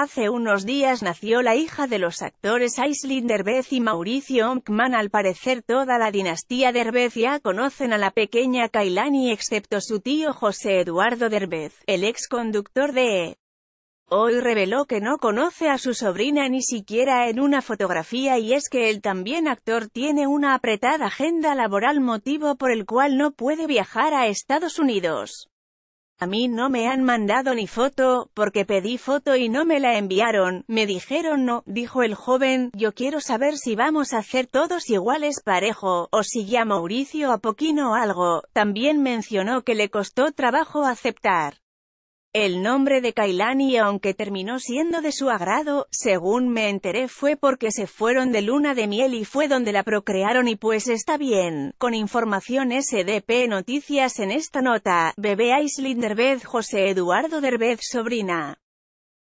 Hace unos días nació la hija de los actores Aislinn Derbez y Mauricio Omkman. Al parecer toda la dinastía Derbez ya conocen a la pequeña Kailani excepto su tío José Eduardo Derbez, el ex conductor de e! Hoy reveló que no conoce a su sobrina ni siquiera en una fotografía y es que el también actor tiene una apretada agenda laboral motivo por el cual no puede viajar a Estados Unidos. A mí no me han mandado ni foto, porque pedí foto y no me la enviaron, me dijeron no, dijo el joven, yo quiero saber si vamos a hacer todos iguales parejo, o si ya Mauricio a poquino algo, también mencionó que le costó trabajo aceptar. El nombre de Kailani aunque terminó siendo de su agrado, según me enteré fue porque se fueron de luna de miel y fue donde la procrearon y pues está bien. Con información SDP Noticias en esta nota, bebé Aislinn Derbez José Eduardo Derbez sobrina.